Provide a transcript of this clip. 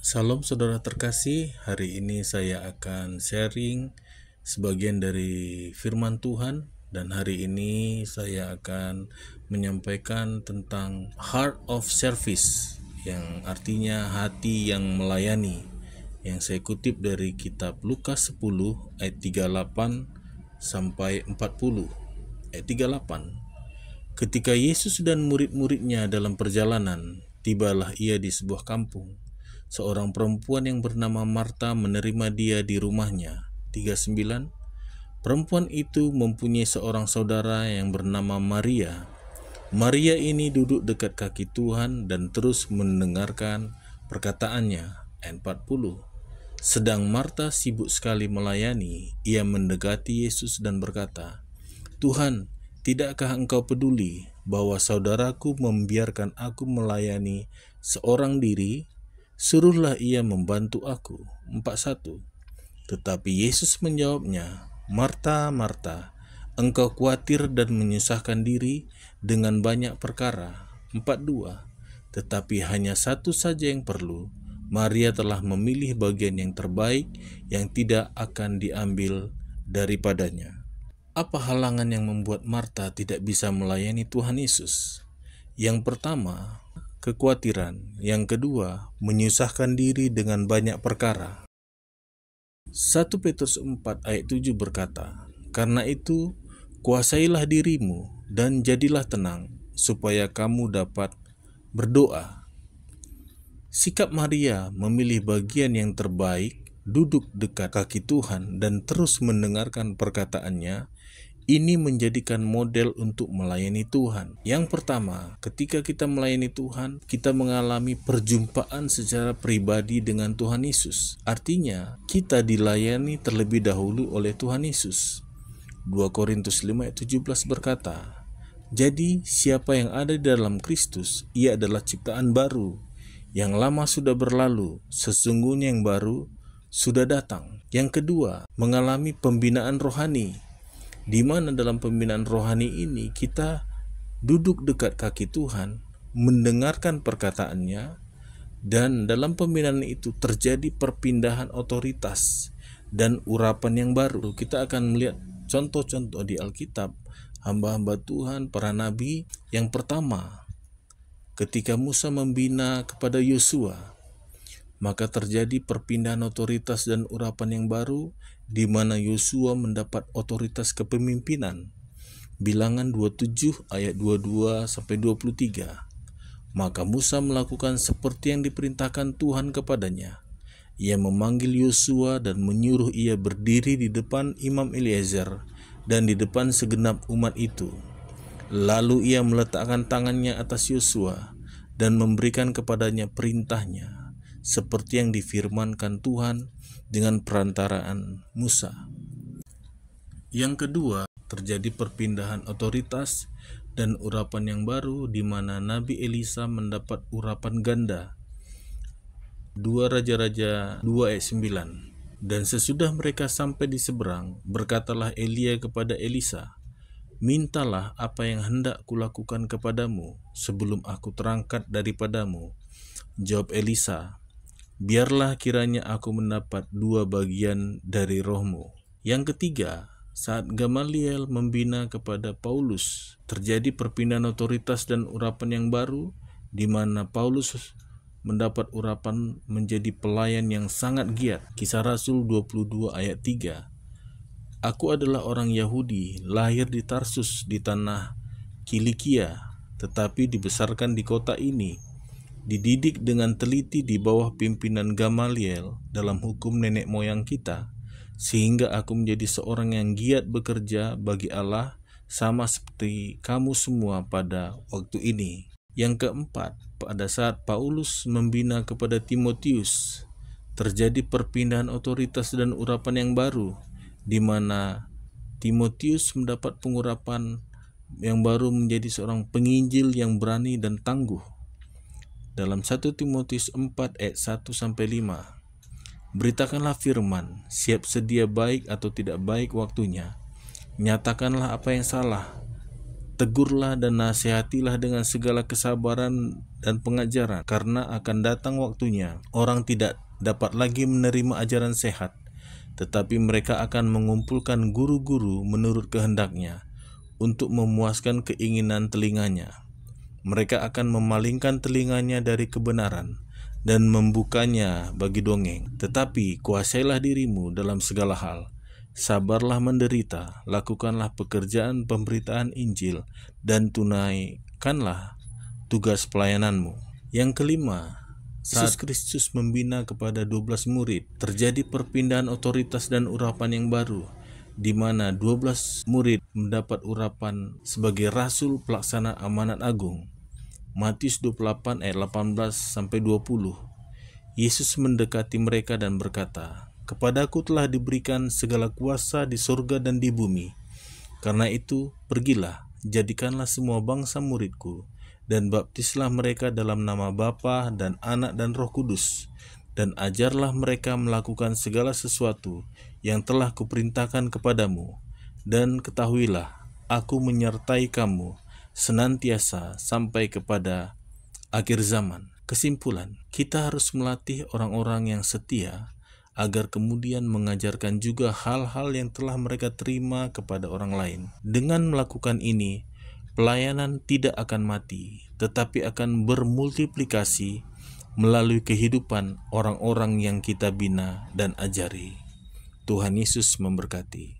Salam saudara terkasih, hari ini saya akan sharing sebagian dari firman Tuhan dan hari ini saya akan menyampaikan tentang heart of service yang artinya hati yang melayani yang saya kutip dari kitab Lukas 10 ayat 38 sampai 40 ayat 38 Ketika Yesus dan murid-muridnya dalam perjalanan tibalah ia di sebuah kampung seorang perempuan yang bernama Marta menerima dia di rumahnya. 39. Perempuan itu mempunyai seorang saudara yang bernama Maria. Maria ini duduk dekat kaki Tuhan dan terus mendengarkan perkataannya. 40. Sedang Marta sibuk sekali melayani, ia mendekati Yesus dan berkata, "Tuhan, tidakkah engkau peduli bahwa saudaraku membiarkan aku melayani seorang diri suruhlah ia membantu aku. 41. Tetapi Yesus menjawabnya, Marta, Marta, engkau khawatir dan menyusahkan diri dengan banyak perkara. 42. Tetapi hanya satu saja yang perlu. Maria telah memilih bagian yang terbaik yang tidak akan diambil daripadanya. Apa halangan yang membuat Marta tidak bisa melayani Tuhan Yesus? Yang pertama, kekhawatiran. Yang kedua, menyusahkan diri dengan banyak perkara. 1 Petrus 4 ayat 7 berkata, Karena itu, kuasailah dirimu dan jadilah tenang, supaya kamu dapat berdoa. Sikap Maria memilih bagian yang terbaik, duduk dekat kaki Tuhan dan terus mendengarkan perkataannya, ini menjadikan model untuk melayani Tuhan. Yang pertama, ketika kita melayani Tuhan, kita mengalami perjumpaan secara pribadi dengan Tuhan Yesus. Artinya, kita dilayani terlebih dahulu oleh Tuhan Yesus. 2 Korintus 5 ayat 17 berkata, Jadi siapa yang ada di dalam Kristus, ia adalah ciptaan baru. Yang lama sudah berlalu, sesungguhnya yang baru sudah datang. Yang kedua, mengalami pembinaan rohani di mana dalam pembinaan rohani ini kita duduk dekat kaki Tuhan, mendengarkan perkataannya, dan dalam pembinaan itu terjadi perpindahan otoritas dan urapan yang baru. Kita akan melihat contoh-contoh di Alkitab hamba-hamba Tuhan, para nabi. Yang pertama, ketika Musa membina kepada Yosua, maka terjadi perpindahan otoritas dan urapan yang baru di mana Yosua mendapat otoritas kepemimpinan. Bilangan 27 ayat 22 sampai 23. Maka Musa melakukan seperti yang diperintahkan Tuhan kepadanya. Ia memanggil Yosua dan menyuruh ia berdiri di depan Imam Eliezer dan di depan segenap umat itu. Lalu ia meletakkan tangannya atas Yosua dan memberikan kepadanya perintahnya seperti yang difirmankan Tuhan dengan perantaraan Musa. Yang kedua, terjadi perpindahan otoritas dan urapan yang baru di mana Nabi Elisa mendapat urapan ganda. Dua Raja-Raja 2 ayat 9 Dan sesudah mereka sampai di seberang, berkatalah Elia kepada Elisa, Mintalah apa yang hendak kulakukan kepadamu sebelum aku terangkat daripadamu. Jawab Elisa, biarlah kiranya aku mendapat dua bagian dari rohmu. Yang ketiga, saat Gamaliel membina kepada Paulus, terjadi perpindahan otoritas dan urapan yang baru, di mana Paulus mendapat urapan menjadi pelayan yang sangat giat. Kisah Rasul 22 ayat 3. Aku adalah orang Yahudi, lahir di Tarsus di tanah Kilikia, tetapi dibesarkan di kota ini dididik dengan teliti di bawah pimpinan Gamaliel dalam hukum nenek moyang kita, sehingga aku menjadi seorang yang giat bekerja bagi Allah sama seperti kamu semua pada waktu ini. Yang keempat, pada saat Paulus membina kepada Timotius, terjadi perpindahan otoritas dan urapan yang baru, di mana Timotius mendapat pengurapan yang baru menjadi seorang penginjil yang berani dan tangguh dalam 1 Timotius 4 ayat 1 sampai 5. Beritakanlah firman, siap sedia baik atau tidak baik waktunya. Nyatakanlah apa yang salah, tegurlah dan nasihatilah dengan segala kesabaran dan pengajaran karena akan datang waktunya orang tidak dapat lagi menerima ajaran sehat tetapi mereka akan mengumpulkan guru-guru menurut kehendaknya untuk memuaskan keinginan telinganya mereka akan memalingkan telinganya dari kebenaran dan membukanya bagi dongeng. Tetapi kuasailah dirimu dalam segala hal. Sabarlah menderita, lakukanlah pekerjaan pemberitaan Injil, dan tunaikanlah tugas pelayananmu. Yang kelima, saat Yesus Kristus membina kepada 12 murid, terjadi perpindahan otoritas dan urapan yang baru di mana 12 murid mendapat urapan sebagai rasul pelaksana amanat agung. Matius 28 ayat 18 sampai 20. Yesus mendekati mereka dan berkata, "Kepadaku telah diberikan segala kuasa di surga dan di bumi. Karena itu, pergilah, jadikanlah semua bangsa muridku, dan baptislah mereka dalam nama Bapa dan Anak dan Roh Kudus, dan ajarlah mereka melakukan segala sesuatu yang telah kuperintahkan kepadamu, dan ketahuilah, aku menyertai kamu senantiasa sampai kepada akhir zaman. Kesimpulan, kita harus melatih orang-orang yang setia agar kemudian mengajarkan juga hal-hal yang telah mereka terima kepada orang lain. Dengan melakukan ini, pelayanan tidak akan mati, tetapi akan bermultiplikasi melalui kehidupan orang-orang yang kita bina dan ajari. Tuhan Yesus memberkati.